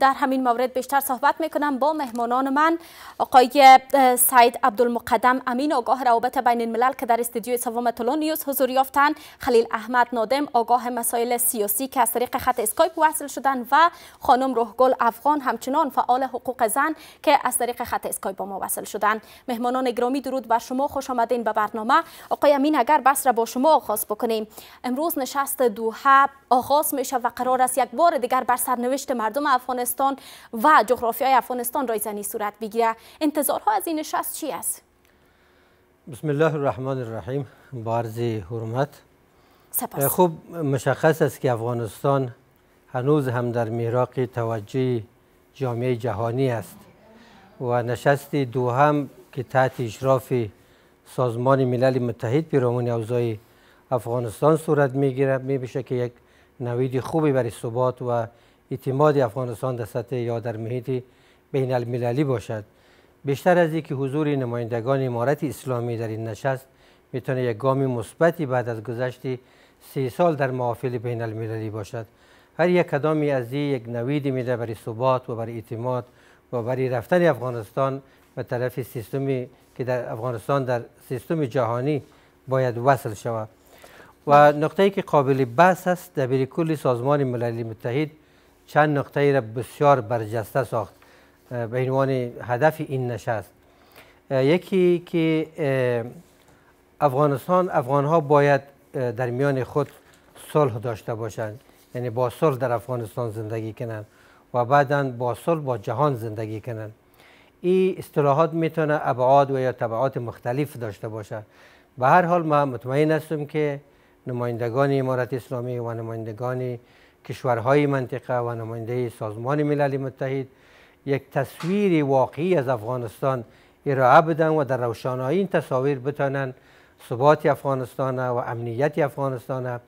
در همین مورد بیشتر صحبت میکنم با مهمانان من آقای سعید عبدالمقدم امین آگاه روابط بین الملل که در استودیو سوم تلونیوس نیوز حضور یافتن خلیل احمد نادم آگاه مسائل سیاسی که از طریق خط اسکایپ وصل شدن و خانم روحگل افغان همچنان فعال حقوق زن که از طریق خط اسکایپ با ما وصل شدن مهمانان گرامی درود بر شما خوش آمدین به برنامه آقای امین اگر بس را با شما آغاز بکنیم امروز نشست دوحه آغاز میشه و قرار است یک بار دیگر بر سرنوشت مردم افغان افغانستان و جغرافیای افغانستان رایزنی صورت بگیره انتظارها از این نشست چی است بسم الله الرحمن الرحیم با حرمت خوب مشخص است که افغانستان هنوز هم در میراق توجه جامعه جهانی است و نشست هم که تحت اشراف سازمان ملل متحد پیرامون اوضاع افغانستان صورت میگیرد میبشه که یک نوید خوبی برای ثبات و اعتماد افغانستان در سطح یا در محیط بین المللی باشد بیشتر از اینکه حضور نمایندگان امارت اسلامی در این نشست میتونه یک گامی مثبتی بعد از گذشت سی سال در محافل بین المللی باشد هر یک کدامی از این یک نویدی میده برای ثبات و برای اعتماد و برای رفتن افغانستان به طرف سیستمی که در افغانستان در سیستم جهانی باید وصل شود و نقطه‌ای که قابل بحث است در کل سازمان ملل متحد چند نقطه را بسیار برجسته ساخت به عنوان هدف این نشست یکی که افغانستان ها باید در میان خود صلح داشته باشند یعنی با صلح در افغانستان زندگی کنند و بعدا با صلح با جهان زندگی کنند این اصطلاحات میتونه ابعاد و یا طبعات مختلف داشته باشه. به هر حال ما مطمئن هستم که نمایندگان امارت اسلامی و نمایندگان کشورهای منطقه و نماینده سازمان ملل متحد یک تصویر واقعی از افغانستان ارائه بدن و در روشنایی این تصاویر بتانند ثبات افغانستان و امنیت افغانستان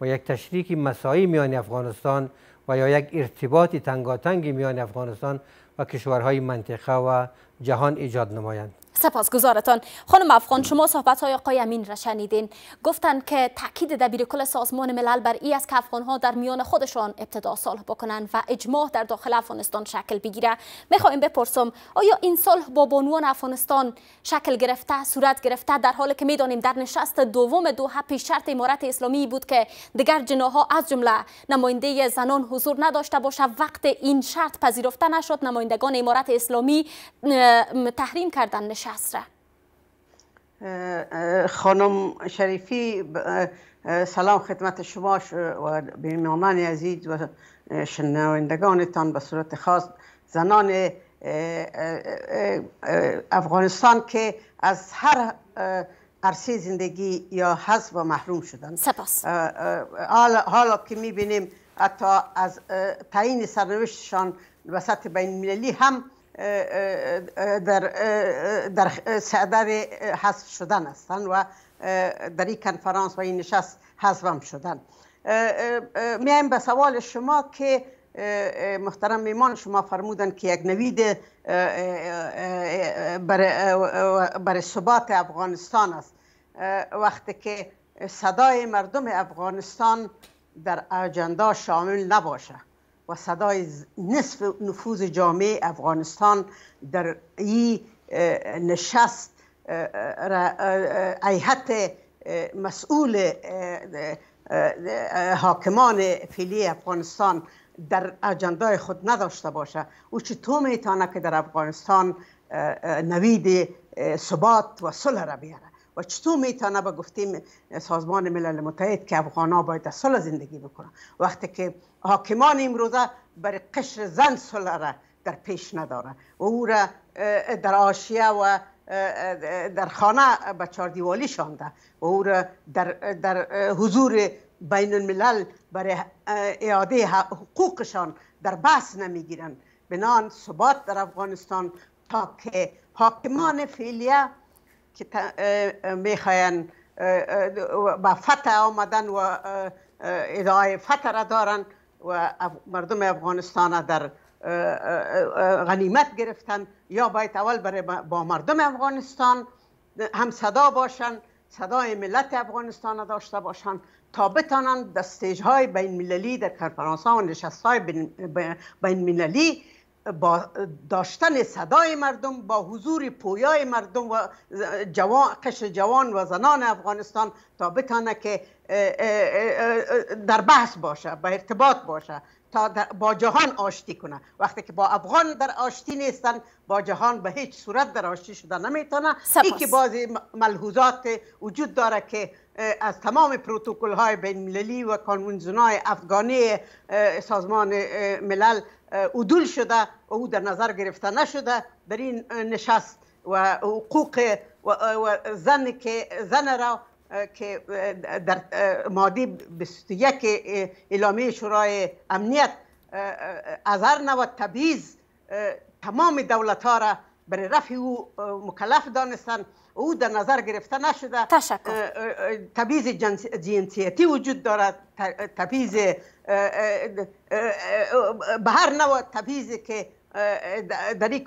و یک تشریک مسایی میان افغانستان و یا یک ارتباط تنگاتنگ میان افغانستان و کشورهای منطقه و جهان ایجاد نمایند گزارتان خانم افغان شما صحبت های آقای امین را شنیدین گفتند که تاکید دبیر کل سازمان ملل بر ای است که افغان ها در میان خودشان ابتدا صلح بکنند و اجماع در داخل افغانستان شکل بگیره میخوایم بپرسم آیا این صلح با بانوان افغانستان شکل گرفته صورت گرفته در حالی که میدانیم در نشست دوم دو پیش شرط امارت اسلامی بود که دیگر جناها از جمله نماینده زنان حضور نداشته باشه وقت این شرط پذیرفته نشد نمایندگان امارت اسلامی تحریم کردند. خانم شریفی سلام خدمت شما و بینامن عزیز و شنوندگانتان به صورت خاص زنان افغانستان که از هر عرصه زندگی یا حذف و محروم شدن سپاس حالا, که میبینیم حتی از تعیین سرنوشتشان وسط بین المللی هم در, در سعدر حذف شدن هستند و در این کنفرانس و این نشست حذفم شدن میایم به سوال شما که محترم میمان شما فرمودن که یک نوید برای ثبات افغانستان است وقتی که صدای مردم افغانستان در اجندا شامل نباشه و صدای نصف نفوذ جامعه افغانستان در این نشست ایحت مسئول حاکمان فیلی افغانستان در اجندای خود نداشته باشه او چطور میتانه که در افغانستان نوید ثبات و صلح را بیاره و چطور میتونه به گفتیم سازمان ملل متحد که افغان ها باید صلح زندگی بکنن وقتی که حاکمان امروزه برای قشر زن صلح را در پیش نداره و او را در آشیه و در خانه به چار دیوالی شانده و او را در, در حضور بین الملل برای اعاده حقوقشان در بحث نمیگیرن بنان ثبات در افغانستان تا که حاکمان فعلیه که میخواین با فتح آمدن و ادعای فتح را دارن و مردم افغانستان در غنیمت گرفتن یا باید اول برای با مردم افغانستان هم صدا باشن صدای ملت افغانستان داشته باشن تا بتانند دستیج های بین مللی در کنفرانس ها و نشست های بین مللی با داشتن صدای مردم با حضور پویای مردم و جوان قش جوان و زنان افغانستان تا بتانه که در بحث باشه با ارتباط باشه تا با جهان آشتی کنه وقتی که با افغان در آشتی نیستن با جهان به هیچ صورت در آشتی شده نمیتونه ای که بعضی ملحوظات وجود داره که از تمام پروتکل های بین المللی و کانونزیون های افغانی سازمان ملل عدول شده و او در نظر گرفته نشده در این نشست و حقوق و زن که زن را که در مادی 21 اعلامیه شورای امنیت از هر نوع تبعیض تمام دولت ها را برای رفع او مکلف دانستند او در نظر گرفته نشده تبیز جنسیتی وجود دارد تبیز به هر نوع تبیزی که در این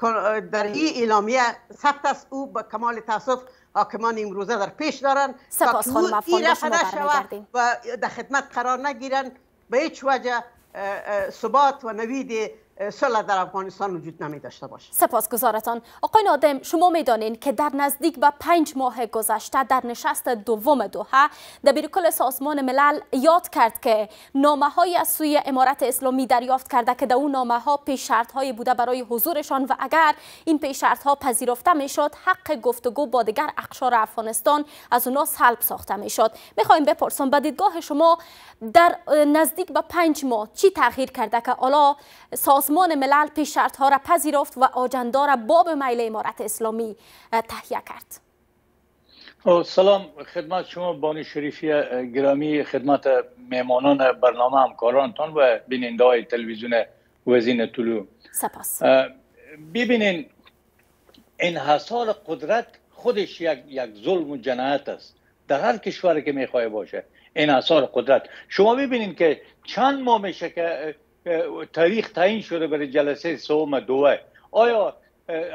ای اعلامیه سخت است او به کمال تاسف حاکمان امروزه در پیش دارند سپاس خانم افغان و در خدمت قرار نگیرند به هیچ وجه ثبات و نوید سلح در افغانستان وجود نمی داشته باشه سپاسگزارتان آقای نادم شما میدانین که در نزدیک به پنج ماه گذشته در نشست دوم دوحه دبیرکل سازمان ملل یاد کرد که نامه های از سوی امارت اسلامی دریافت کرده که در اون نامه ها پیش شرط های بوده برای حضورشان و اگر این پیش شرط ها پذیرفته میشد حق گفتگو با دیگر اقشار افغانستان از اونا سلب ساخته میشد میخوایم بپرسم به شما در نزدیک به پنج ماه چی تغییر کرده که حالا ساز سازمان ملل پیش ها را پذیرفت و آجندا را باب میل امارت اسلامی تهیه کرد خب، سلام خدمت شما بانی شریفی گرامی خدمت میمانان برنامه همکارانتان و بیننده های تلویزیون وزین طلوع سپاس ببینین انحصار قدرت خودش یک, یک ظلم و جنایت است در هر کشور که میخواه باشه انحصار قدرت شما ببینید که چند ماه میشه که تاریخ تعیین شده برای جلسه سوم دوه آیا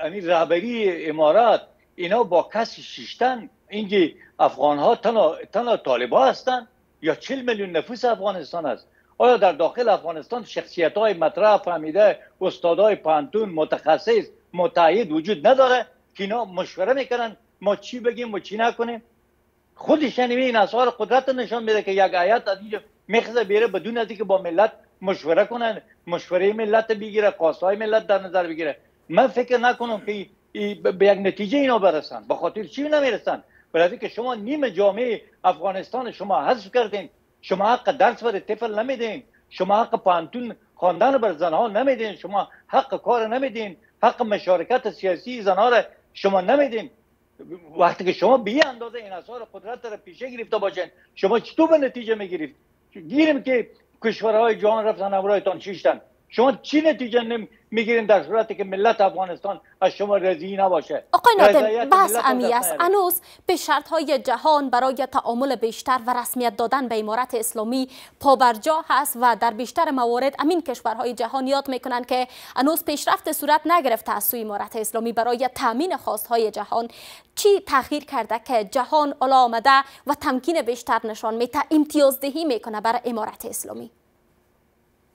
این رهبری امارات اینا با کسی شیشتن اینگی افغان ها تنها, تنها طالب ها هستن یا چل میلیون نفوس افغانستان است آیا در داخل افغانستان شخصیت های مطرح فهمیده استادای پانتون متخصص متعید وجود نداره که اینا مشوره میکنن ما چی بگیم و چی نکنیم خودش این اثار قدرت نشان میده که یک آیت از اینجا میخزه بیره بدون از که با ملت مشوره کنن مشوره ملت بگیره قاسای ملت در نظر بگیره من فکر نکنم که به یک نتیجه اینا برسن به خاطر چی نمیرسن برای که شما نیم جامعه افغانستان شما حذف کردین شما حق درس بر طفل نمیدین شما حق پانتون خواندن بر زنها نمیدین شما حق کار نمیدین حق مشارکت سیاسی زنها را شما نمیدین وقتی که شما به اندازه این اثار قدرت را پیشه گرفته باشین شما چطور به نتیجه میگیرید گیریم که کشورهای جهان رفتن همراهتان چیشتن؟ شما چی نتیجه میگیرین در صورتی که ملت افغانستان از شما رضی نباشه آقای نادم بس امی است انوز به شرط های جهان برای تعامل بیشتر و رسمیت دادن به امارت اسلامی جا هست و در بیشتر موارد امین کشورهای جهان یاد میکنند که انوز پیشرفت صورت نگرفته از سوی امارت اسلامی برای تامین خواستهای جهان چی تغییر کرده که جهان الا آمده و تمکین بیشتر نشان میته امتیازدهی میکنه بر امارت اسلامی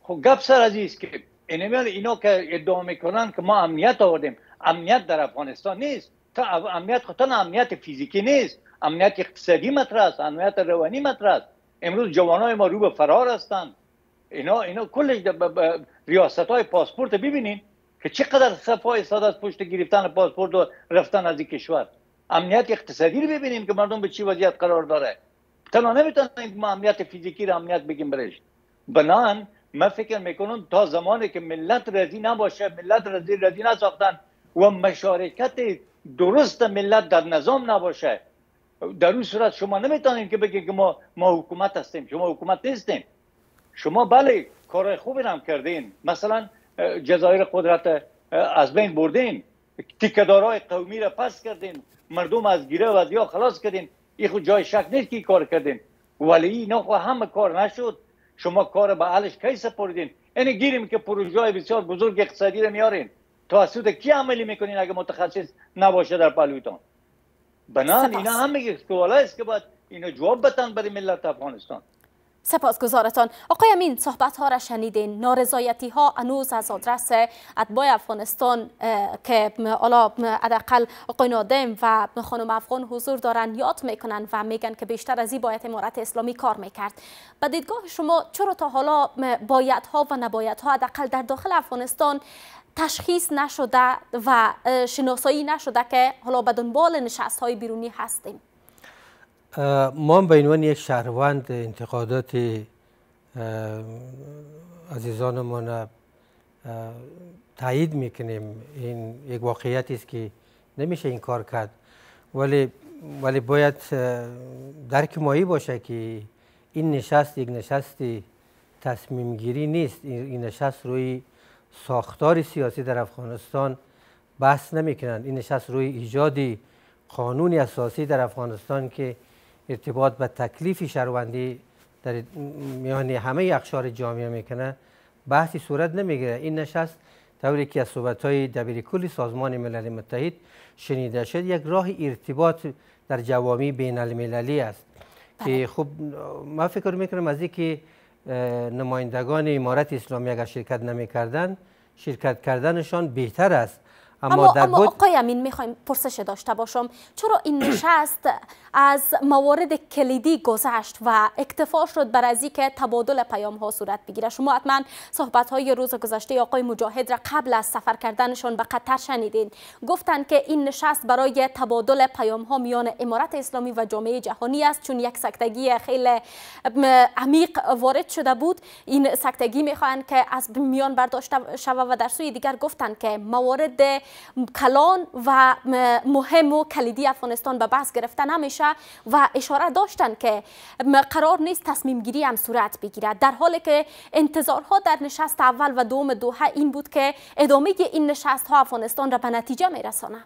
خب گپ سر از است که انمیال اینا که ادعا میکنن که ما امنیت آوردیم امنیت در افغانستان نیست تا امنیت خود امنیت فیزیکی نیست امنیت اقتصادی مطرح است امنیت روانی مطرح است امروز جوانای ما رو به فرار هستند اینا اینا کلش ریاست های پاسپورت ببینین که چقدر صفای ساده از پشت گرفتن پاسپورت و رفتن از این کشور امنیت اقتصادی رو ببینیم که مردم به چی وضعیت قرار داره تنها نمیتونن ما امنیت فیزیکی رو امنیت بگیم برش بنان من فکر میکنم تا زمانی که ملت رضی نباشه ملت رضی رضی نساختن و مشارکت درست ملت در نظام نباشه در اون صورت شما نمیتونید که بگید که ما ما حکومت هستیم شما حکومت نیستیم شما بله کار خوبی هم کردین مثلا جزایر قدرت از بین بردین تیکدارای قومی را پس کردین مردم از گیره و از یا خلاص کردین این خود جای شک نیست که کار کردین ولی اینا همه کار نشد شما کار به علش کی سپردین یعنی گیریم که پروژه های بسیار بزرگ اقتصادی رو میارین توسط کی عملی میکنین اگه متخصص نباشه در پلویتان بنان اینا هم میگه سوال است که باید اینو جواب بتن برای ملت افغانستان سپاسگزارتان آقای امین صحبت ها را شنیدین نارضایتی ها انوز از آدرس اتباع افغانستان که حالا حداقل آقای نادم و خانم افغان حضور دارن یاد میکنن و میگن که بیشتر از این باید امارت اسلامی کار میکرد به دیدگاه شما چرا تا حالا باید ها و نباید ها حداقل در داخل افغانستان تشخیص نشده و شناسایی نشده که حالا به دنبال نشست های بیرونی هستیم ما به عنوان یک شهروند انتقادات عزیزانمان تایید میکنیم این یک واقعیت است که نمیشه این کار کرد ولی ولی باید درک مایی باشه که این نشست یک نشست تصمیم گیری نیست این نشست روی ساختار سیاسی در افغانستان بحث نمیکنند این نشست روی ایجاد قانون اساسی در افغانستان که ارتباط به تکلیف شهروندی در میان همه اقشار جامعه میکنه بحثی صورت نمیگیره این نشست طوری که از صحبت های دبیر کل سازمان ملل متحد شنیده شد یک راه ارتباط در جوامی بین المللی است بله. که خب ما فکر میکنم از اینکه نمایندگان امارت اسلامی اگر شرکت نمیکردن شرکت کردنشان بهتر است اما, در آقای امین میخوایم پرسش داشته باشم چرا این نشست از موارد کلیدی گذشت و اکتفا شد بر از که تبادل پیام ها صورت بگیره شما حتما صحبت های روز گذشته آقای مجاهد را قبل از سفر کردنشان به قطر شنیدین گفتند که این نشست برای تبادل پیام ها میان امارت اسلامی و جامعه جهانی است چون یک سکتگی خیلی عمیق وارد شده بود این سکتگی میخواهند که از میان برداشته شود و در سوی دیگر گفتند که موارد کلان و مهم و کلیدی افغانستان به بحث گرفته نمیشه و اشاره داشتن که قرار نیست تصمیم گیری هم صورت بگیرد در حالی که انتظارها در نشست اول و دوم دوحه این بود که ادامه این نشست ها افغانستان را به نتیجه میرسانه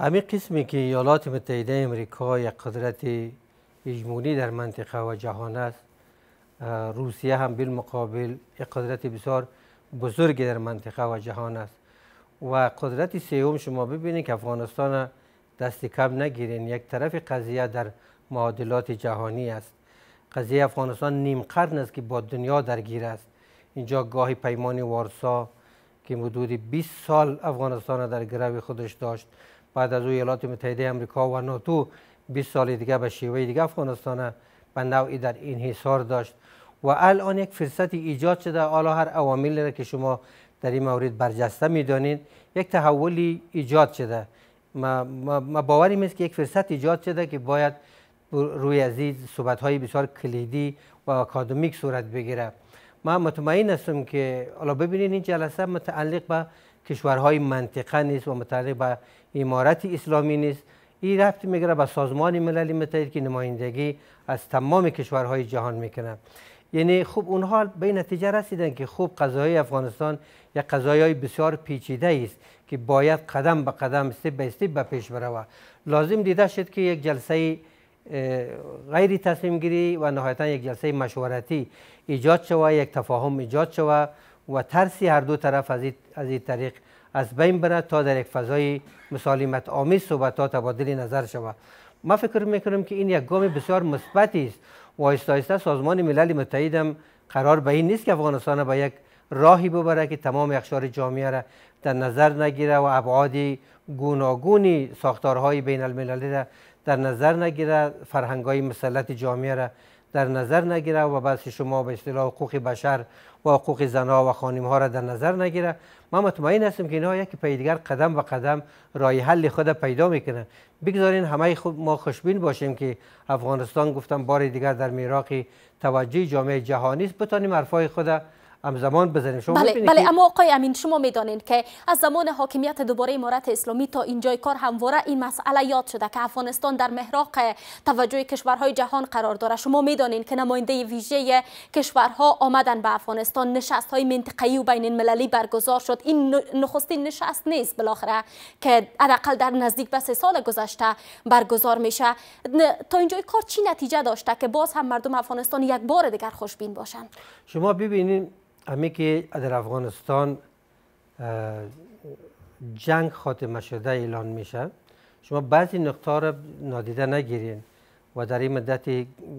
همین قسمی که ایالات متحده امریکا یک قدرت اجمونی در منطقه و جهان است روسیه هم بالمقابل یک قدرت بسیار بزرگی در منطقه و جهان است و قدرت سیوم شما ببینید که افغانستان دست کم نگیرین یک طرف قضیه در معادلات جهانی است قضیه افغانستان نیم قرن است که با دنیا درگیر است اینجا گاهی پیمان وارسا که حدود 20 سال افغانستان در گرو خودش داشت بعد از او ایالات متحده امریکا و ناتو 20 سال دیگه به شیوه دیگه افغانستان به نوعی در این حصار داشت و الان یک فرصت ایجاد شده حالا هر عواملی را که شما در این مورد برجسته میدانید یک تحولی ایجاد شده ما, ما باوریم است که یک فرصت ایجاد شده که باید روی عزیز صحبت های بسیار کلیدی و اکادمیک صورت بگیره ما مطمئن هستم که حالا ببینید این جلسه متعلق به کشورهای منطقه نیست و متعلق به امارت اسلامی نیست این رفت میگره به سازمان ملل متحد که نمایندگی از تمام کشورهای جهان میکنه یعنی خوب اونها به نتیجه رسیدن که خوب قضای افغانستان یک قضایای بسیار پیچیده است که باید قدم به قدم است به استپ به پیش برود لازم دیده شد که یک جلسه غیر تصمیم گیری و نهایتا یک جلسه مشورتی ایجاد شود یک تفاهم ایجاد شود و ترسی هر دو طرف از این, از طریق از بین برد تا در یک فضای مسالمت آمیز صحبت ها تبادل نظر شود ما فکر میکنم که این یک گام بسیار مثبتی است و آهسته سازمان ملل متحد قرار به این نیست که افغانستان به یک راهی ببره که تمام اخشار جامعه را در نظر نگیره و ابعاد گوناگونی ساختارهای بین المللی را در نظر نگیره فرهنگای مسلتی مسلط جامعه را در نظر نگیره و بس شما به اصطلاح حقوق بشر و حقوق زنها و خانم ها را در نظر نگیره ما مطمئن هستم که اینها یک دیگر قدم به قدم رای حل خود پیدا میکنن بگذارین همه خود ما خوشبین باشیم که افغانستان گفتم بار دیگر در میراق توجه جامعه جهانی است بتانیم حرفای خود زمان بزنیم شما بله, بله، اما آقای امین شما میدانین که از زمان حاکمیت دوباره امارت اسلامی تا اینجای کار همواره این مسئله یاد شده که افغانستان در محراق توجه کشورهای جهان قرار داره شما میدانین که نماینده ویژه کشورها آمدن به افغانستان نشست های منطقه‌ای و بین المللی برگزار شد این نخستین نشست نیست بالاخره که حداقل در نزدیک به سه سال گذشته برگزار میشه تا اینجای کار چی نتیجه داشته که باز هم مردم افغانستان یک بار دیگر خوشبین باشند شما ببینید امی که در افغانستان جنگ خاتمه شده اعلان میشه شما بعضی نقطه را نادیده نگیرین و در این مدت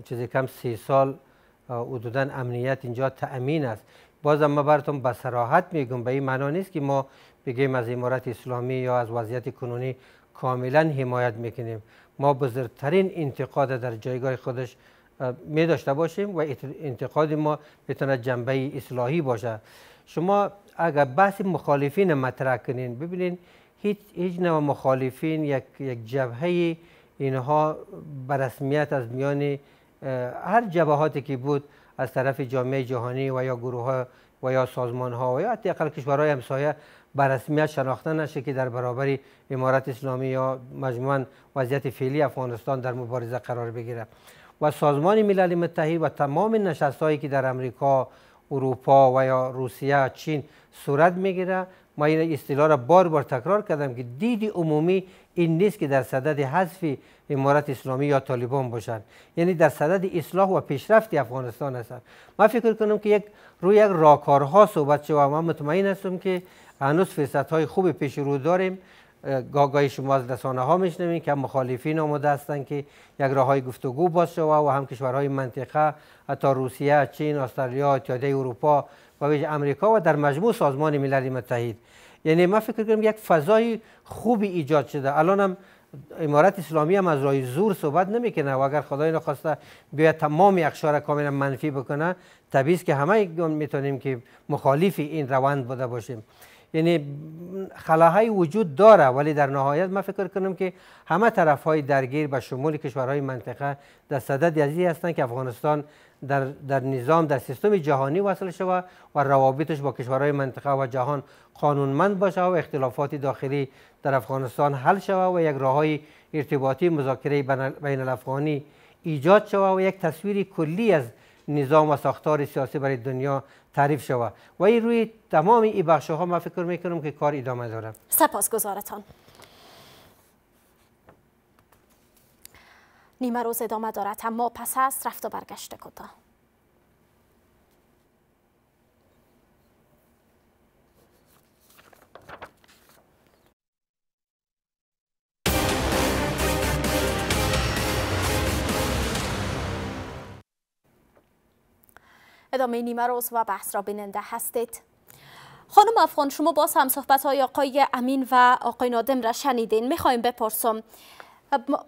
چیزی کم سی سال حدودا امنیت اینجا تأمین است بازم ما براتون به سراحت میگم به این معنا نیست که ما بگیم از امارت اسلامی یا از وضعیت کنونی کاملا حمایت میکنیم ما بزرگترین انتقاد در جایگاه خودش می داشته باشیم و انتقاد ما بتونه جنبه اصلاحی باشه شما اگر بحث مخالفین مطرح کنین ببینین هیچ هیچ نوع مخالفین یک یک جبهه اینها به رسمیت از میان هر جبهاتی که بود از طرف جامعه جهانی و یا گروه ها و یا سازمان ها و یا حتی کشورهای همسایه به رسمیت شناخته نشه که در برابر امارت اسلامی یا مجموعا وضعیت فعلی افغانستان در مبارزه قرار بگیره و سازمان ملل متحد و تمام نشست هایی که در امریکا اروپا و یا روسیه چین صورت میگیره ما این اصطلاح را بار بار تکرار کردم که دید عمومی این نیست که در صدد حذف امارت اسلامی یا طالبان باشند یعنی در صدد اصلاح و پیشرفت افغانستان هستند من فکر کنم که یک روی یک راکارها صحبت شد و من مطمئن هستم که هنوز فرصت های خوب پیش رو داریم گاگای شما از رسانه ها میشنویم که مخالفین آمده هستند که یک راه های گفتگو باز شوه و هم کشورهای منطقه حتی روسیه، چین، استرالیا، اتحادیه اروپا و ویژه امریکا و در مجموع سازمان ملل متحد یعنی ما فکر کنم یک فضای خوبی ایجاد شده الان هم امارت اسلامی هم از راه زور صحبت نمیکنه و اگر خدای نخواسته بیاید تمام اقشار کاملا منفی بکنه طبیعی که همه میتونیم که مخالفی این روند بوده باشیم یعنی خلاهای وجود داره ولی در نهایت من فکر کنم که همه طرف های درگیر به شمول کشورهای منطقه در صدد یزی هستند که افغانستان در, در نظام در سیستم جهانی وصل شوه و روابطش با کشورهای منطقه و جهان قانونمند باشه و اختلافات داخلی در افغانستان حل شوه و یک راه های ارتباطی مذاکره بین الافغانی ایجاد شوه و یک تصویر کلی از نظام و ساختار سیاسی برای دنیا تعریف شوه و این روی تمام این بخش ها ما فکر میکنم که کار ادامه داره سپاسگزارتان نیمه روز ادامه دارد اما پس از رفت و برگشت کتا ادامه نیمه روز و بحث را بیننده هستید خانم افغان شما باز هم صحبت های آقای امین و آقای نادم را شنیدین میخوایم بپرسم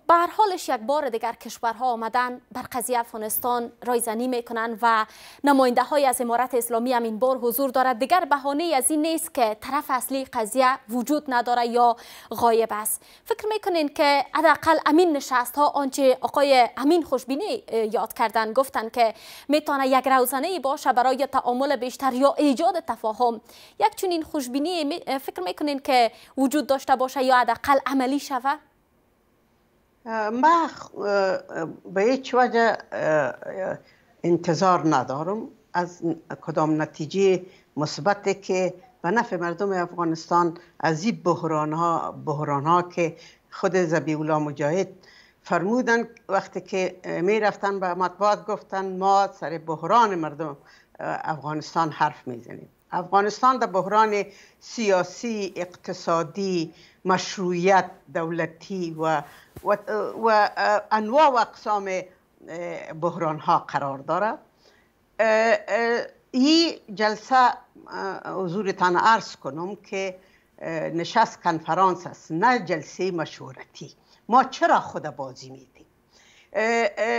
به حالش یک بار دیگر کشورها آمدن بر قضیه افغانستان رایزنی میکنن و نماینده های از امارت اسلامی هم این بار حضور دارد دیگر بهانه از این نیست که طرف اصلی قضیه وجود نداره یا غایب است فکر میکنین که حداقل امین نشست ها آنچه آقای امین خوشبینی یاد کردن گفتن که میتونه یک روزنه باشه برای تعامل بیشتر یا ایجاد تفاهم یک چنین خوشبینی فکر میکنین که وجود داشته باشه یا حداقل عملی شود من به هیچ وجه انتظار ندارم از کدام نتیجه مثبتی که به نفع مردم افغانستان از این بحران ها, بحران ها که خود زبی مجاهد فرمودن وقتی که می رفتن به مطبوعات گفتن ما سر بحران مردم افغانستان حرف میزنیم افغانستان د بحران سیاسی اقتصادی مشروعیت دولتی و و, و انواع و اقسام بحران ها قرار داره این جلسه حضورتان عرض کنم که نشست کنفرانس است نه جلسه مشورتی ما چرا خود بازی میدیم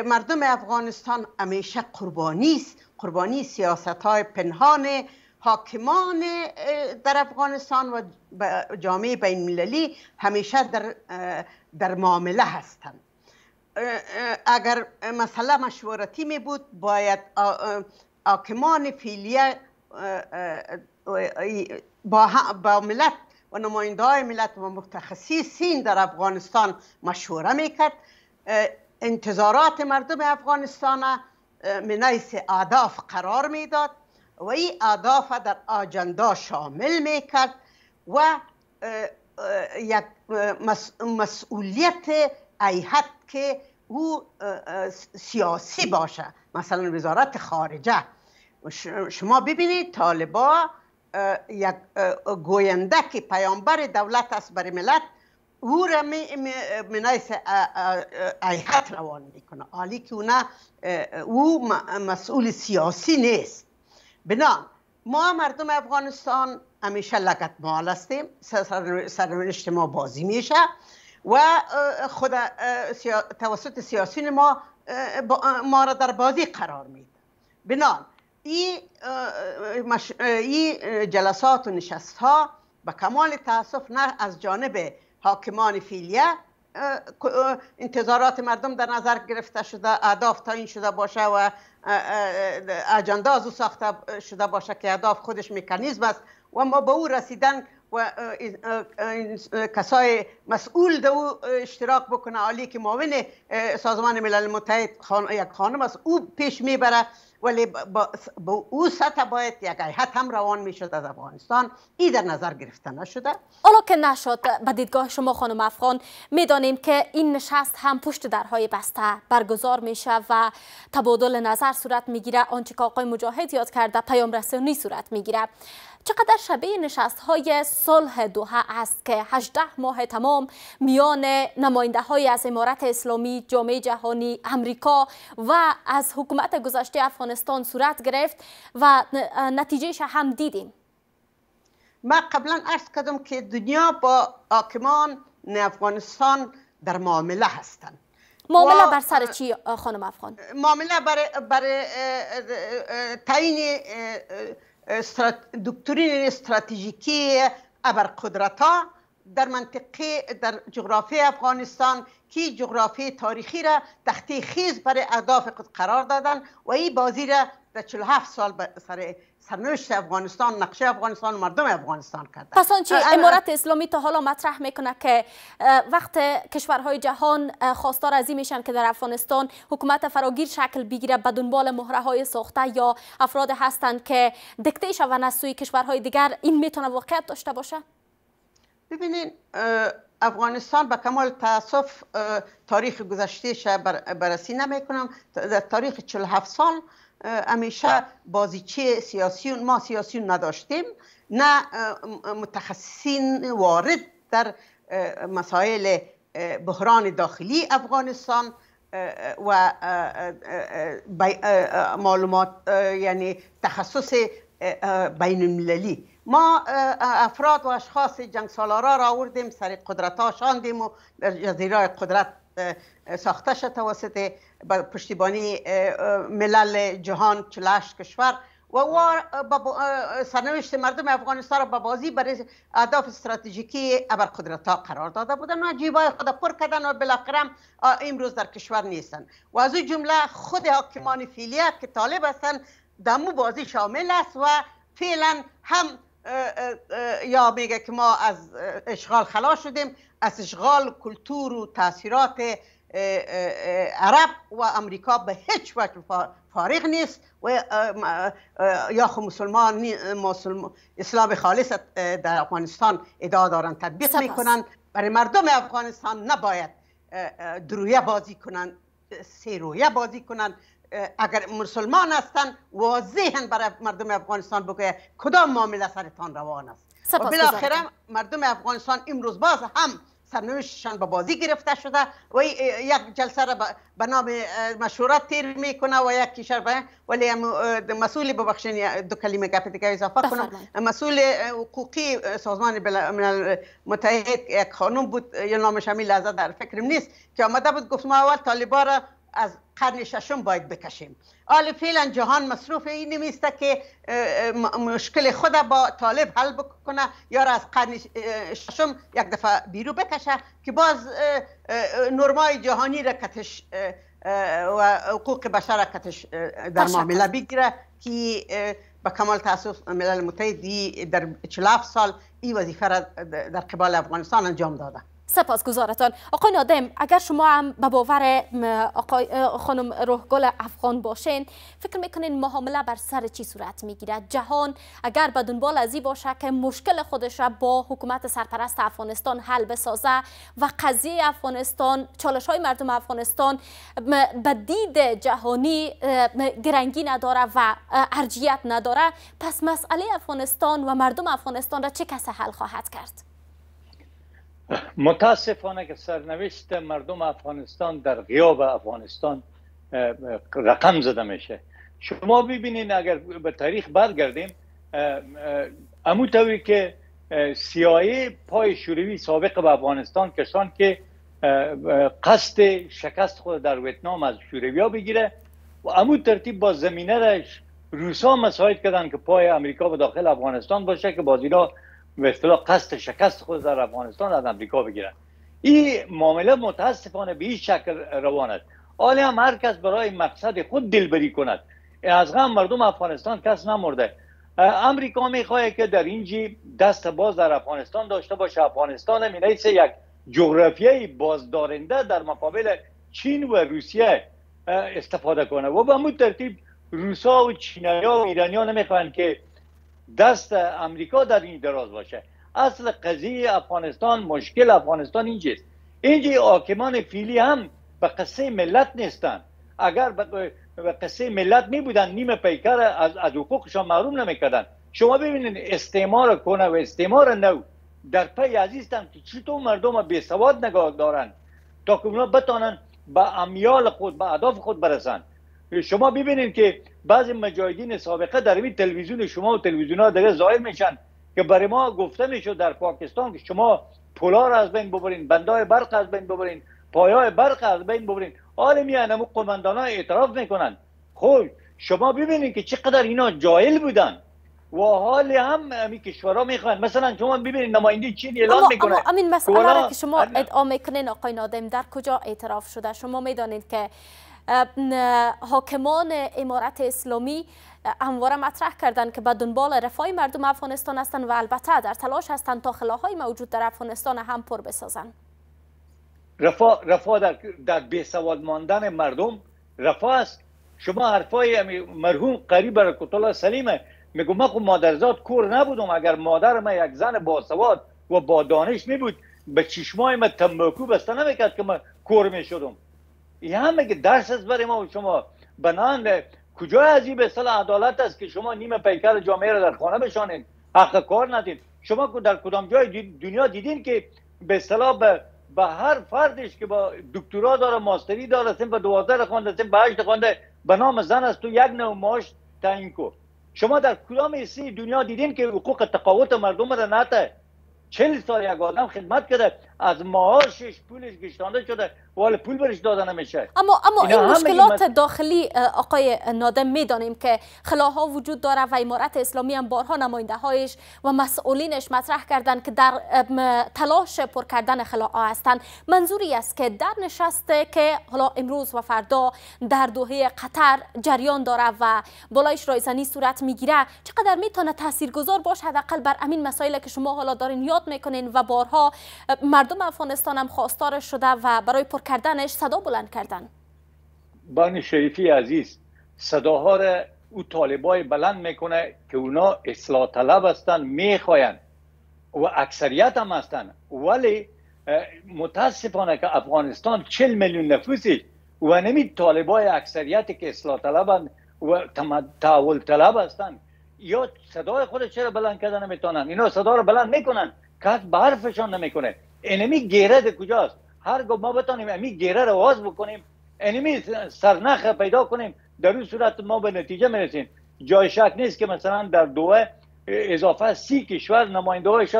مردم افغانستان همیشه قربانی است قربانی سیاست های پنهان حاکمان در افغانستان و جامعه بین المللی همیشه در, در معامله هستند اگر مسئله مشورتی می بود باید حاکمان فیلیه با, با ملت و نماینده های ملت و مختخصی سین در افغانستان مشوره میکرد انتظارات مردم افغانستان منیس اهداف قرار میداد و ای اضافه در آجندا شامل میکرد و یک مسئولیت ایحت که او سیاسی باشه مثلا وزارت خارجه شما ببینید طالبا یک گوینده که پیامبر دولت است برای ملت او را منایس ایحت روان میکنه حالی که او مسئول سیاسی نیست بنام ما مردم افغانستان همیشه لکت مال هستیم سرنوشت ما بازی میشه و خود توسط سیاسین ما ما را در بازی قرار میده بنان این ای جلسات و نشست ها به کمال تاسف نه از جانب حاکمان فیلیه انتظارات مردم در نظر گرفته شده اهداف تعیین شده باشه و اجنده از او ساخته شده باشه که اهداف خودش مکانیزم است و ما به او رسیدن و کسای مسئول دو اشتراک بکنه عالی که معاون سازمان ملل متحد خان، یک خانم است او پیش میبره ولی با او سطح باید یک حیحت هم روان می شد از افغانستان ای در نظر گرفته نشده حالا که نشد به دیدگاه شما خانم افغان میدانیم که این نشست هم پشت درهای بسته برگزار میشه و تبادل نظر صورت میگیره آنچه که آقای مجاهد یاد کرده پیام رسانی صورت میگیره چقدر شبیه نشست های صلح دوها است که 18 ماه تمام میان نماینده های از امارت اسلامی جامعه جهانی امریکا و از حکومت گذشته افغانستان صورت گرفت و نتیجهش هم دیدیم ما قبلا عرض کردم که دنیا با آکمان افغانستان در معامله هستند معامله بر سر چی خانم افغان؟ معامله بر تعیین استرات... دکترین استراتژیکی ابرقدرتا در منطقه در جغرافی افغانستان که جغرافی تاریخی را تختی خیز برای اهداف خود قرار دادن و این بازی را در 47 سال به سر سرنوشت افغانستان نقشه افغانستان و مردم افغانستان کرده پس آنچه امارت اسلامی تا حالا مطرح میکنه که وقت کشورهای جهان خواستار از میشن که در افغانستان حکومت فراگیر شکل بگیره به دنبال مهره های ساخته یا افراد هستند که دکته شون از سوی کشورهای دیگر این میتونه واقعیت داشته باشه ببینین افغانستان به کمال تاسف تاریخ گذشته بررسی نمیکنم در تاریخ 47 سال همیشه بله. بازیچه سیاسیون ما سیاسیون نداشتیم نه متخصصین وارد در مسائل بحران داخلی افغانستان و معلومات یعنی تخصص بین المللی ما افراد و اشخاص جنگ سالارا را آوردیم سر قدرت ها شاندیم و جزیره قدرت ساخته شد توسط پشتیبانی ملل جهان 48 کشور و او سرنوشت مردم افغانستان را به بازی برای اهداف استراتژیکی ابرقدرت ها قرار داده بودن و جیبای خود پر کردن و بالاخره امروز در کشور نیستن و از این جمله خود حاکمان فیلیا که طالب هستند دمو بازی شامل است و فعلا هم یا میگه که ما از اشغال خلاص شدیم از اشغال کلتور و تاثیرات عرب و امریکا به هیچ وجه فارغ نیست و یا خو مسلمان اسلام خالص در افغانستان ادعا دارن تطبیق میکنن برای مردم افغانستان نباید درویه بازی کنن سیرویه بازی کنن اگر مسلمان هستند واضحن برای مردم افغانستان بگوید کدام معامله سرتان روان است و بالاخره مردم افغانستان امروز باز هم سرنوشتشان به بازی گرفته شده و یک جلسه را به نام مشورت تیر میکنه و یک کشور ولی مسئول ببخشین دو کلمه گپ دیگه اضافه کنم مسئول حقوقی سازمان ملل متحد یک خانم بود یا نامش همین لحظه در فکرم نیست که آمده بود گفت ما اول طالبا را از قرن ششم باید بکشیم حال فعلا جهان مصروف این نمیسته که مشکل خود با طالب حل بکنه یا از قرن ششم یک دفعه بیرو بکشه که باز نرمای جهانی را کتش و حقوق بشر را کتش در معامله بگیره که به کمال تاسف ملل متحد در 47 سال این وظیفه را در قبال افغانستان انجام داده گزارتان. آقای نادم اگر شما هم به باور خانم روحگل افغان باشین فکر میکنین معامله بر سر چی صورت میگیرد جهان اگر به دنبال از باشه که مشکل خودش را با حکومت سرپرست افغانستان حل بسازه و قضیه افغانستان چالش های مردم افغانستان به دید جهانی گرنگی نداره و ارجیت نداره پس مسئله افغانستان و مردم افغانستان را چه کس حل خواهد کرد متاسفانه که سرنوشت مردم افغانستان در غیاب افغانستان رقم زده میشه شما ببینید اگر به تاریخ برگردیم امو طوری که سیایه پای شوروی سابق به افغانستان کسان که قصد شکست خود در ویتنام از شوروی بگیره و امو ترتیب با زمینه روسا مساعد کردن که پای امریکا به داخل افغانستان باشه که باز به اصطلاح قصد شکست خود در افغانستان از امریکا بگیرند این معامله متاسفانه به این شکل روان است حالا هم هر کس برای مقصد خود دلبری کند از غم مردم افغانستان کس نمرده امریکا میخواهد که در اینجی دست باز در افغانستان داشته باشه افغانستان هم یک جغرافیای بازدارنده در مقابل چین و روسیه استفاده کنه و به همون ترتیب روسا و چینیا و ایرانیا نمیخوان که دست امریکا در این دراز باشه اصل قضیه افغانستان مشکل افغانستان اینجاست اینجا حاکمان فیلی هم به قصه ملت نیستن اگر به قصه ملت می بودن نیم پیکر از, از حقوقشان محروم نمیکردن شما ببینید استعمار کنه و استعمار نو در پی عزیزتن که تو مردم به سواد نگاه دارن تا که اونا بتانن به امیال خود به اهداف خود برسن شما ببینید که بعضی مجاهدین سابقه در این تلویزیون شما و تلویزیون ها دیگه ظاهر میشن که برای ما گفته میشد در پاکستان که شما را از بین ببرین بندای برق از بین ببرین پایای برق از بین ببرین حال میانم قماندان ها اعتراف میکنن خب شما ببینید که چقدر اینا جایل بودن و حال هم امی کشورا میخوان مثلا شما ببینید نماینده چین اعلام میکنه اما که شما ادعا میکنین آقای نادم در کجا اعتراف شده شما میدانید که حاکمان امارت اسلامی همواره مطرح کردند که به دنبال رفای مردم افغانستان هستند و البته در تلاش هستند تا خلاهای موجود در افغانستان هم پر بسازند رفا, رفا در, در بی ماندن مردم رفا است شما حرفای مرحوم قریب برکتالله سلیمه میگو ما خب مادرزاد کور نبودم اگر مادر ما یک زن باسواد و با دانش می بود به چشمای ما تنباکو بسته نمیکرد که من کور می شدم این همه که درس است برای ما و شما بنان کجا از این به صلاح عدالت است که شما نیم پیکر جامعه را در خانه بشانید حق کار ندید شما در کدام جای دنیا دیدین که به صلاح به هر فردش که با دکترا داره ماستری داره سن به دوازده خوانده سن به هشت خوانده به نام زن است تو یک نو ماش تعیین کو شما در کدام حصه دنیا دیدین که حقوق تقاوت مردم را نته چل سال یک آدم خدمت کرده از معاشش پولش گشتانده شده ولی پول برش داده نمیشه اما اما این مشکلات داخلی آقای نادم میدانیم که خلاها وجود داره و امارت اسلامی هم بارها نماینده هایش و مسئولینش مطرح کردن که در تلاش پر کردن خلاها هستند منظوری است که در نشسته که حالا امروز و فردا در دوحه قطر جریان داره و بالایش رایزنی صورت میگیره چقدر میتونه تاثیرگذار باشه حداقل بر امین مسائلی که شما حالا دارین یاد میکنین و بارها مردم افغانستان هم خواستار شده و برای پر کردنش صدا بلند کردن بانی شریفی عزیز صداها را او طالبای بلند میکنه که اونا اصلاح طلب هستن میخواین و اکثریت هم هستن ولی متاسفانه که افغانستان 40 میلیون نفوسی و نمی طالبای اکثریت که اصلاح طلب و تاول طلب هستن یا صدای خود چرا بلند کردن نمیتونن اینا صدا رو بلند میکنن کس به حرفشان نمیکنه انمی گیره ده کجاست هرگاه ما بتانیم امی گیره رو واز بکنیم انمی سرنخ پیدا کنیم در این صورت ما به نتیجه میرسیم جای شک نیست که مثلا در دوه اضافه سی کشور نماینده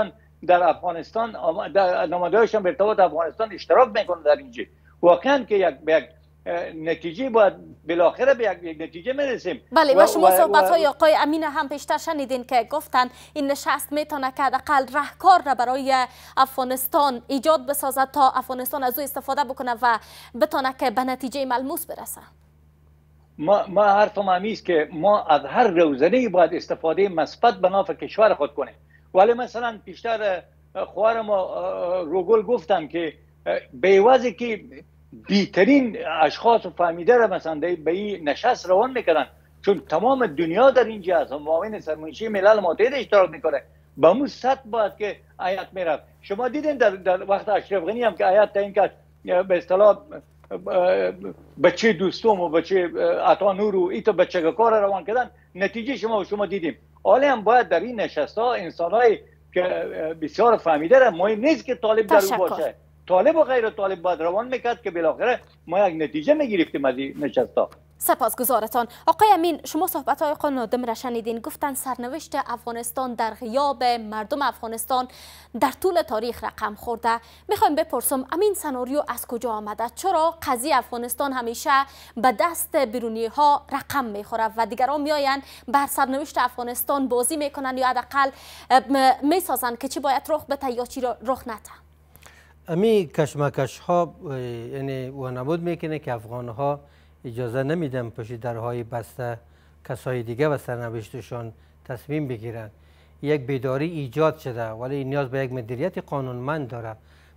در افغانستان در نماینده هایشان به ارتباط افغانستان اشتراک میکنه در اینجا واقعا که یک نتیجه باید بالاخره به یک نتیجه میرسیم بله و شما صحبت های آقای امین هم پیشتر شنیدین که گفتن این نشست میتونه که حداقل رهکار را برای افغانستان ایجاد بسازد تا افغانستان از او استفاده بکنه و بتونه که به نتیجه ملموس برسه ما ما حرفم است که ما از هر روزنه باید استفاده مثبت به کشور خود کنیم ولی مثلا پیشتر خوار ما روگل گفتم که وضعی که بیترین اشخاص و فهمیده را مثلا به این نشست روان میکردن چون تمام دنیا در اینجا هست معاون سرمایشی ملل متحد اشتراک میکنه به اون صد باید که آیت میرفت شما دیدین در, در وقت اشرف غنی هم که آیت این کرد به اصطلاح بچه دوستوم و بچه نور و ایتا بچه کار روان کردن نتیجه شما و شما دیدیم حالا هم باید در این نشست ها انسان که بسیار فهمیده را مهم نیست که طالب در طالب و غیر طالب باید روان میکرد که بالاخره ما یک نتیجه میگرفتیم از این نشستا گزارتان آقای امین شما صحبت های قنادم را شنیدین گفتن سرنوشت افغانستان در غیاب مردم افغانستان در طول تاریخ رقم خورده میخوایم بپرسم امین سناریو از کجا آمده چرا قضی افغانستان همیشه به دست بیرونی ها رقم میخوره و دیگران میاین بر سرنوشت افغانستان بازی میکنن یا حداقل میسازند که چی باید رخ بده یا چی رخ نده امی کشمکش ها یعنی نبود میکنه که افغان ها اجازه نمیدن پشت درهای بسته کسای دیگه و سرنوشتشان تصمیم بگیرن یک بیداری ایجاد شده ولی نیاز به یک مدیریت قانونمند داره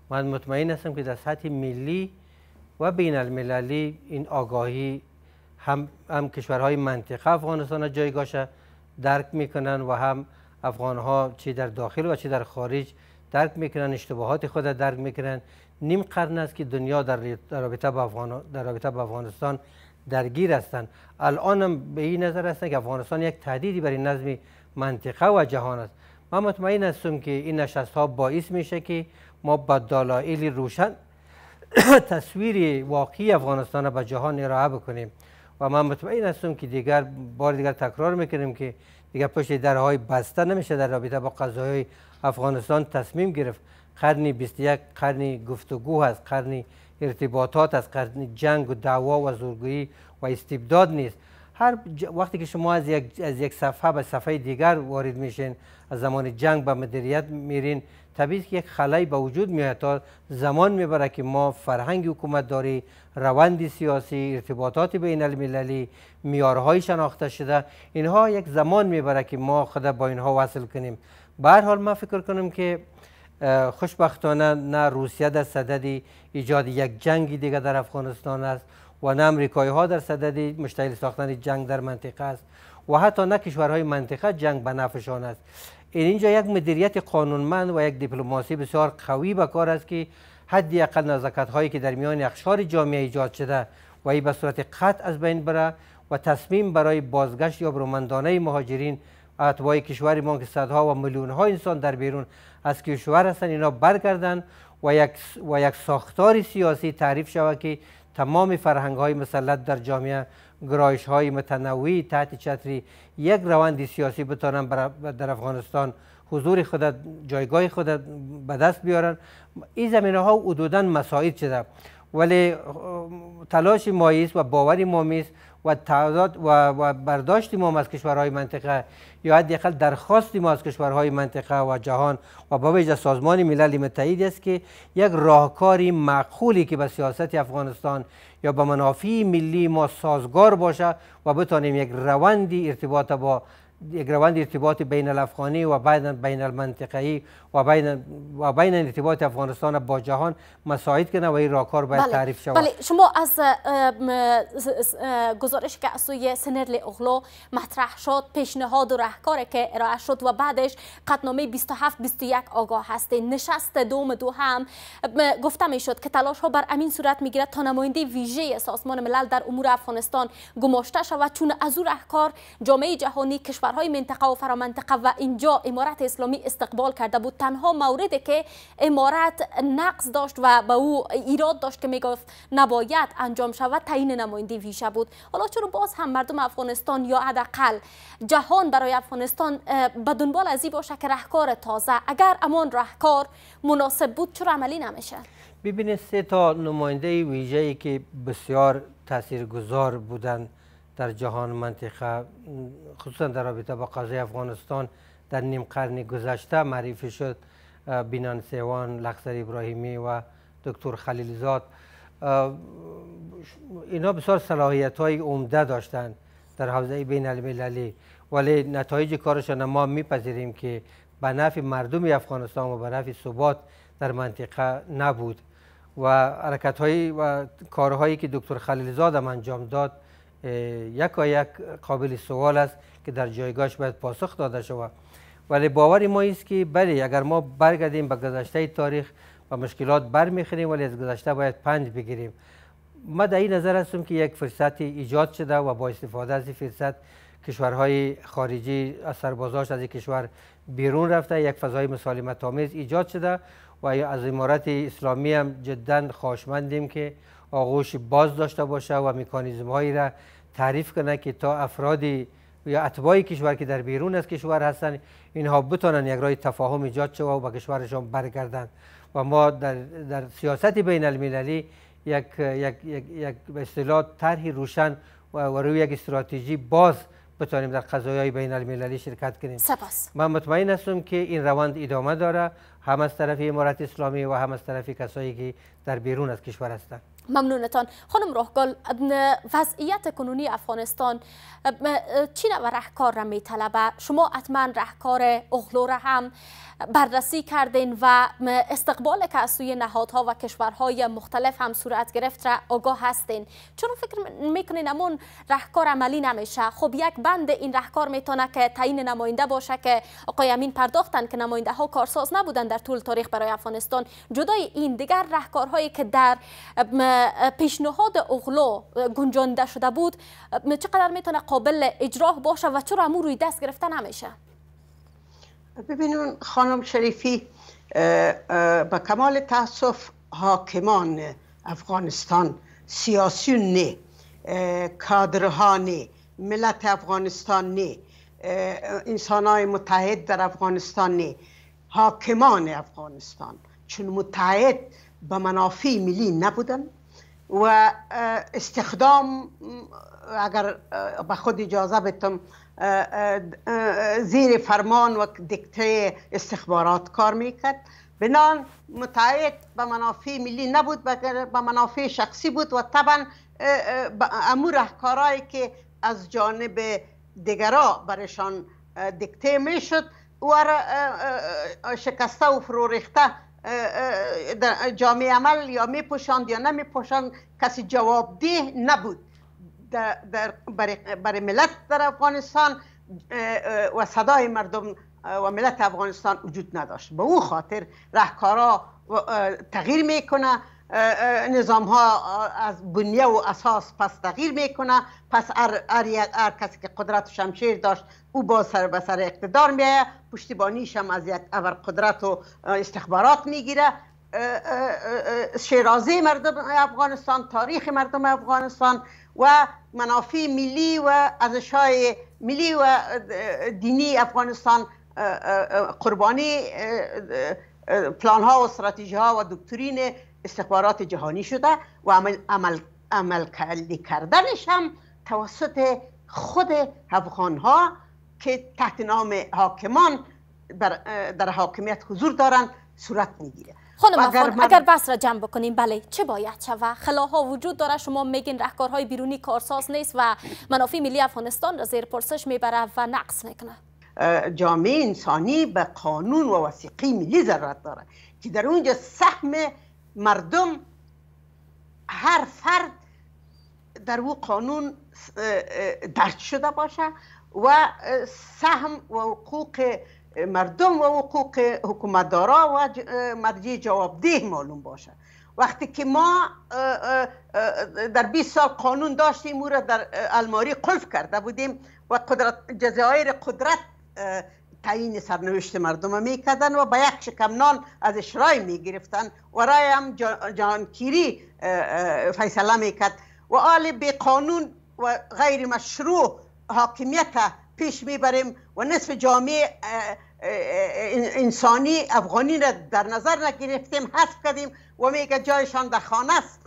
من مطمئن هستم که در سطح ملی و بین المللی این آگاهی هم, هم کشورهای منطقه افغانستان جایگاه درک میکنن و هم افغان ها چی در داخل و چی در خارج درک میکنن اشتباهات خود درک میکنن نیم قرن است که دنیا در رابطه با, افغان... در رابطه با افغانستان درگیر هستند الان هم به این نظر هستند که افغانستان یک تهدیدی برای نظم منطقه و جهان است من مطمئن هستم که این نشست ها باعث میشه که ما با دلایل روشن تصویر واقعی افغانستان را به جهان ارائه بکنیم و من مطمئن هستم که دیگر بار دیگر تکرار میکنیم که دیگر پشت درهای بسته نمیشه در رابطه با قضایای افغانستان تصمیم گرفت قرن 21 قرن گفتگو است قرن ارتباطات است قرن جنگ و دعوا و زورگویی و استبداد نیست هر وقتی که شما از یک, از یک صفحه به صفحه دیگر وارد میشین از زمان جنگ به مدیریت میرین طبیعی که یک خلای به وجود میاد تا زمان میبره که ما فرهنگ حکومت داری روند سیاسی ارتباطات بین المللی میارهای شناخته شده اینها یک زمان میبره که ما خود با اینها وصل کنیم به حال ما فکر کنیم که خوشبختانه نه روسیه در صدد ایجاد یک جنگ دیگه در افغانستان است و نه امریکایی ها در صدد مشتعل ساختن جنگ در منطقه است و حتی نه کشورهای منطقه جنگ به نفعشان است اینجا یک مدیریت قانونمند و یک دیپلماسی بسیار قوی به کار است که اقل نزاکت هایی که در میان اقشار جامعه ایجاد شده و ای به صورت قطع از بین بره و تصمیم برای بازگشت یا برومندانه مهاجرین اتوای کشور ما که صدها و میلیون ها انسان در بیرون از کشور هستند اینا برگردند و یک, و یک ساختار سیاسی تعریف شود که تمام فرهنگ های مسلط در جامعه گرایش های متنوعی تحت چتری یک روند سیاسی بتوانند در افغانستان حضور خود جایگاه خود به دست بیارن این زمینه ها عدودا مساعد شده ولی تلاش ماییس و باور مامیست و تعداد و برداشت ما از کشورهای منطقه یا حداقل درخواست ما از کشورهای منطقه و جهان و با ویژه سازمان ملل متحد است که یک راهکاری معقولی که به سیاست افغانستان یا به منافع ملی ما سازگار باشه و بتانیم یک روند ارتباط با یک روند ارتباط بین الافغانی و بعدا بین المنطقه‌ای و بین و بین ارتباط افغانستان با جهان مساعد کنه و این راکار باید بله. تعریف شود بله شما از گزارش که از سوی سنرل اغلو مطرح شد پیشنهاد و رهکار که ارائه شد و بعدش قطنامه 27 21 آگاه هسته نشست دوم دو هم گفته می شد که تلاش ها بر امین صورت می گیرد تا نماینده ویژه سازمان ملل در امور افغانستان گماشته شود چون از او رهکار جامعه جهانی کشورهای منطقه و فرامنطقه و اینجا امارت اسلامی استقبال کرده بود تنها موردی که امارت نقص داشت و به او ایراد داشت که میگفت نباید انجام شود تعیین نماینده ویژه بود حالا چرا باز هم مردم افغانستان یا حداقل جهان برای افغانستان به دنبال از این باشه که رهکار تازه اگر امان رهکار مناسب بود چرا عملی نمیشه ببینید سه تا نماینده ویژه ای که بسیار تاثیرگذار بودند در جهان منطقه خصوصا در رابطه با قضیه افغانستان در نیم قرن گذشته معرفی شد بینان سیوان لخصر ابراهیمی و دکتر خلیلزاد اینا بسیار صلاحیت های عمده داشتند در حوزه بین المللی ولی نتایج کارشان ما میپذیریم که به نفع مردم افغانستان و به نفع ثبات در منطقه نبود و عرکت های و کارهایی که دکتر خلیلزاد هم انجام داد یک یک قابل سوال است که در جایگاهش باید پاسخ داده شود ولی باور ما است که بله اگر ما برگردیم به گذشته تاریخ و مشکلات برمیخوریم ولی از گذشته باید پنج بگیریم ما در این نظر هستم که یک فرصتی ایجاد شده و با استفاده از فرصت کشورهای خارجی از سربازاش از کشور بیرون رفته یک فضای مسالمت آمیز ایجاد شده و از امارت اسلامی هم جدا خوشمندیم که آغوش باز داشته باشه و مکانیزم را تعریف کنه که تا افرادی یا اتباع کشور که در بیرون از کشور هستند اینها بتونن یک راه تفاهم ایجاد شوه و به کشورشان برگردند و ما در, در سیاست بین المللی یک یک یک, یک اصطلاح روشن و, روی یک استراتژی باز بتانیم در قضایای بین المللی شرکت کنیم سپاس من مطمئن هستم که این روند ادامه داره هم از طرف امارت اسلامی و هم از طرف کسایی که در بیرون از کشور هستند ممنونتان خانم راهگل وضعیت کنونی افغانستان چی نوع رهکار را می شما حتما رهکار اغلو را هم بررسی کردین و استقبال که از سوی نهادها و کشورهای مختلف هم صورت گرفت را آگاه هستین چون فکر میکنین امون رهکار عملی نمیشه خب یک بند این رهکار میتونه که تعیین نماینده باشه که آقای امین پرداختن که نماینده ها کارساز نبودن در طول تاریخ برای افغانستان جدای این دیگر رهکارهایی که در پیشنهاد اغلو گنجانده شده بود چقدر میتونه قابل اجرا باشه و چرا امور روی دست گرفته نمیشه ببینون خانم شریفی با کمال تاسف حاکمان افغانستان سیاسیون نه کادرها نه ملت افغانستان نه انسانهای متحد در افغانستان نه حاکمان افغانستان چون متحد به منافع ملی نبودن و استخدام اگر به خود اجازه بتم زیر فرمان و دکته استخبارات کار میکرد بنان متعهد به منافع ملی نبود به منافع شخصی بود و طبعا امور رهکارایی که از جانب دیگرها برشان دکته میشد و شکسته و فروریخته جامعه عمل یا می یا نمی پوشاند کسی جواب ده نبود در, در برای ملت در افغانستان و صدای مردم و ملت افغانستان وجود نداشت به اون خاطر رهکارا تغییر میکنه نظام ها از بنیه و اساس پس تغییر میکنه پس هر کسی که قدرت شمشیر داشت او با سر به سر اقتدار میایه پشتیبانیش هم از یک ابر قدرت و استخبارات میگیره شیرازی مردم افغانستان تاریخ مردم افغانستان و منافع ملی و ارزش های ملی و دینی افغانستان قربانی پلان ها و استراتژی ها و دکترین استخبارات جهانی شده و عمل, عمل, عمل کردنش هم توسط خود افغان ها که تحت نام حاکمان در حاکمیت حضور دارند صورت میگیره خانم اگر, من... اگر بس را جمع بکنیم بله چه باید شوه خلاها وجود داره شما میگین رهکارهای بیرونی کارساز نیست و منافع ملی افغانستان را زیر پرسش میبره و نقص میکنه جامعه انسانی به قانون و وسیقی ملی ضرورت داره که در اونجا سهم مردم هر فرد در او قانون درد شده باشه و سهم و حقوق مردم و حقوق حکومتدارا و مرجع جوابده معلوم باشه وقتی که ما در 20 سال قانون داشتیم او را در الماری قلف کرده بودیم و قدرت جزایر قدرت تعیین سرنوشت مردم می کردن و با یک شکم نان از اشرای میگرفتن و رای هم جانکیری فیصله میکرد و آل به قانون و غیر مشروع حاکمیت پیش میبریم و نصف جامعه انسانی افغانی را در نظر نگرفتیم حذف کردیم و میگه جایشان در خانه است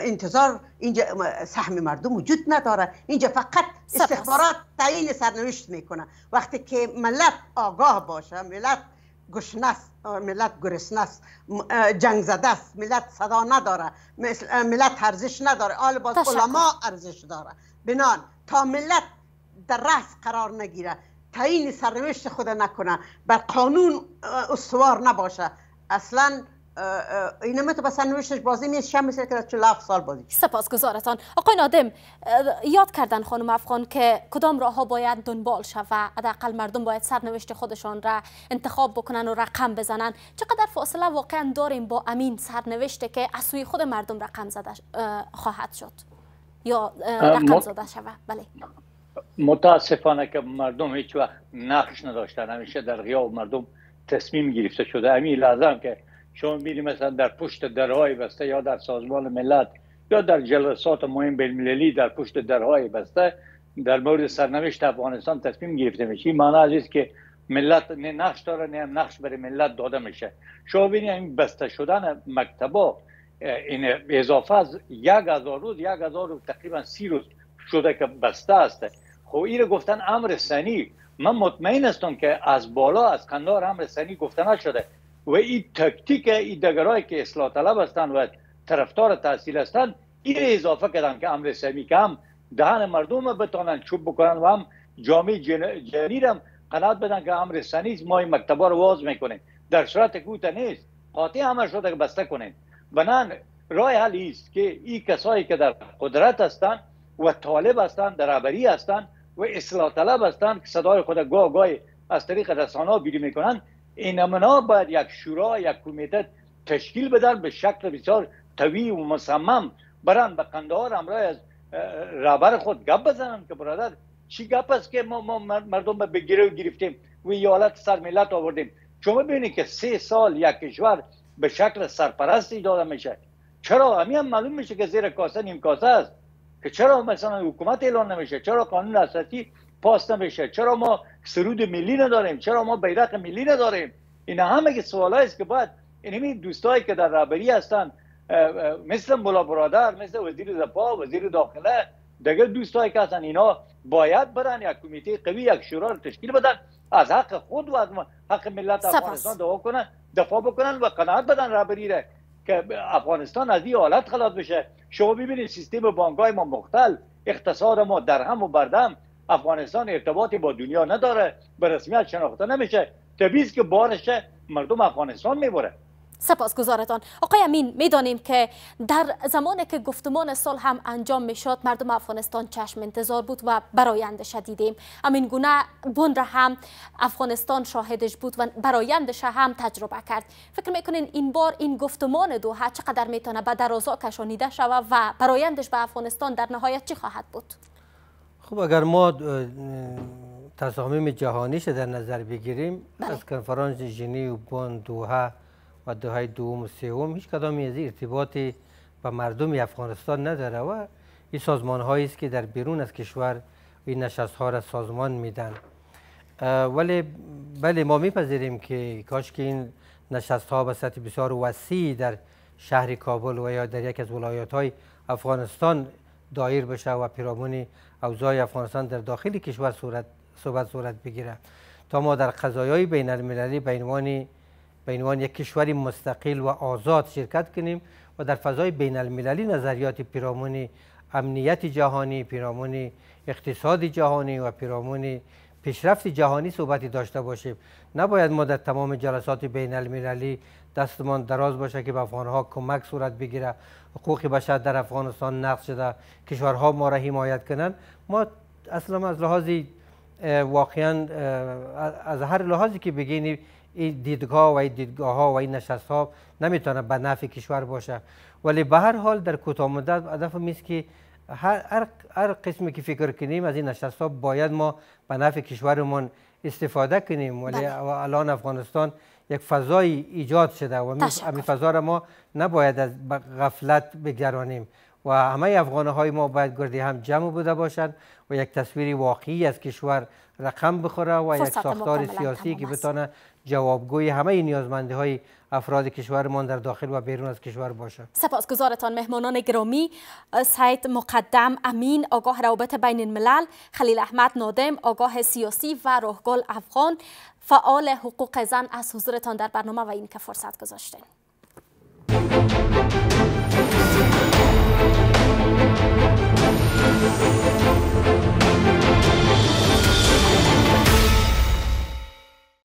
انتظار اینجا سهم مردم وجود نداره اینجا فقط استخبارات تعیین سرنوشت میکنه وقتی که ملت آگاه باشه ملت گشنست ملت گرسنست جنگ زده است ملت صدا نداره ملت ارزش نداره آل باز علما ارزش داره بنان تا ملت در رأس قرار نگیره تعیین سرنوشت خود نکنه بر قانون استوار نباشه اصلا اینا متبسن نوشتش بازی یه شم مثل که 47 سال بازی سپاس گزارتان آقای نادم یاد کردن خانم افغان که کدام راه ها باید دنبال شود حداقل مردم باید سرنوشت خودشان را انتخاب بکنن و رقم بزنن چقدر فاصله واقعا داریم با امین نوشته که از خود مردم رقم زده خواهد شد یا رقم زده شود بله متاسفانه که مردم هیچ وقت نقش نداشتن همیشه در غیاب مردم تصمیم گرفته شده همین لازم که شما میری مثلا در پشت درهای بسته یا در سازمان ملت یا در جلسات مهم بین در پشت درهای بسته در مورد سرنوشت افغانستان تصمیم گرفته میشه این معنی است که ملت نه نقش داره نه نقش برای ملت داده میشه شما ببینید این بسته شدن مکتبا این اضافه از یک هزار روز یک هزار روز تقریبا سی روز شده که بسته است خب این گفتن امر سنی من مطمئن هستم که از بالا از کندار امر سنی گفته نشده و این تکتیک این دگرایی که اصلاح طلب هستند و طرفدار تحصیل هستند این اضافه کردن که امر سمی که هم دهن مردم بتانن چوب بکنند و هم جامعه جنی هم قناعت بدن که امر سنیز ما این مکتبا رو واز در صورت کوتا نیست قاطع همه شده که بسته کنین و نه رای حل است که این کسایی که در قدرت هستند و طالب هستند در عبری هستند و اصلاح طلب هستند که صدای خود گاه گاه از طریق رسانه بیری میکنند. اینمنا باید یک شورا یک کمیته تشکیل بدن به شکل بسیار قوی و مصمم برن به قندهار همراه از رهبر خود گپ بزنن که برادر چی گپ است که ما, ما مردم به و گرفتیم و این سر ملت آوردیم شما ببینید که سه سال یک کشور به شکل سرپرستی داده میشه چرا همین هم معلوم میشه که زیر کاسه نیم کاسه است که چرا مثلا حکومت اعلان نمیشه چرا قانون اساسی پاس نمیشه چرا ما سرود ملی نداریم چرا ما بیرق ملی نداریم این همه که سوال است که باید این دوستایی که در رهبری هستن مثل ملا برادر مثل وزیر دفاع وزیر داخله دیگه دوستایی که هستن اینا باید برن یک کمیته قوی یک شورا تشکیل بدن از حق خود و حق ملت افغانستان دفاع کنن دفاع بکنن و قناعت بدن رهبری را که افغانستان از این حالت خلاص بشه شما ببینید سیستم بانکای ما مختل اقتصاد ما درهم و بردم افغانستان ارتباطی با دنیا نداره به رسمیت شناخته نمیشه تبیز که بارشه مردم افغانستان میبره گزارتان آقای امین میدانیم که در زمانی که گفتمان سال هم انجام میشد مردم افغانستان چشم انتظار بود و برایندش دیدیم امین گونه بند هم افغانستان شاهدش بود و برایندش هم تجربه کرد فکر میکنین این بار این گفتمان ها چقدر میتونه به درازا کشانیده شود و برایندش به افغانستان در نهایت چی خواهد بود خب اگر ما تصامیم جهانیش در نظر بگیریم بله. از کنفرانس جنی و بان دوحه و دوهای دوم و سوم هیچ کدام از ارتباطی به مردم افغانستان نداره و این سازمان هایی است که در بیرون از کشور این نشست ها را سازمان میدن ولی بله ما میپذیریم که کاش که این نشست ها به سطح بسیار وسیع در شهر کابل و یا در یک از ولایات های افغانستان دایر بشه و پیرامون اوزای افغانستان در داخل کشور صورت صحبت صورت بگیره تا ما در قضایای بین المللی به عنوان یک کشوری مستقل و آزاد شرکت کنیم و در فضای بین المللی نظریات پیرامون امنیت جهانی پیرامون اقتصاد جهانی و پیرامون پیشرفت جهانی صحبتی داشته باشیم نباید ما در تمام جلسات بین المللی دستمان دراز باشه که به افغانها کمک صورت بگیره حقوق بشر در افغانستان نقض شده کشورها ما را حمایت کنن ما اصلا از لحاظی واقعا از هر لحاظی که بگین این دیدگاه و این دیدگاه ها و این نشست ها نمیتونه به نفع کشور باشه ولی به هر حال در کوتاه مدت هدف میست که هر, هر قسمی که فکر کنیم از این نشست ها باید ما به نفع کشورمان استفاده کنیم ولی بله. الان افغانستان یک فضای ایجاد شده و این فضا را ما نباید از غفلت بگرانیم و همه افغانه های ما باید گردی هم جمع بوده باشند و یک تصویر واقعی از کشور رقم بخوره و یک ساختار سیاسی که بتانه جوابگوی همه نیازمنده های افراد کشورمان در داخل و بیرون از کشور باشه سپاسگزارتان مهمانان گرامی سید مقدم امین آگاه روابط بین الملل خلیل احمد نادم آگاه سیاسی و راهگل افغان فعال حقوق زن از حضورتان در برنامه و اینکه فرصت گذاشته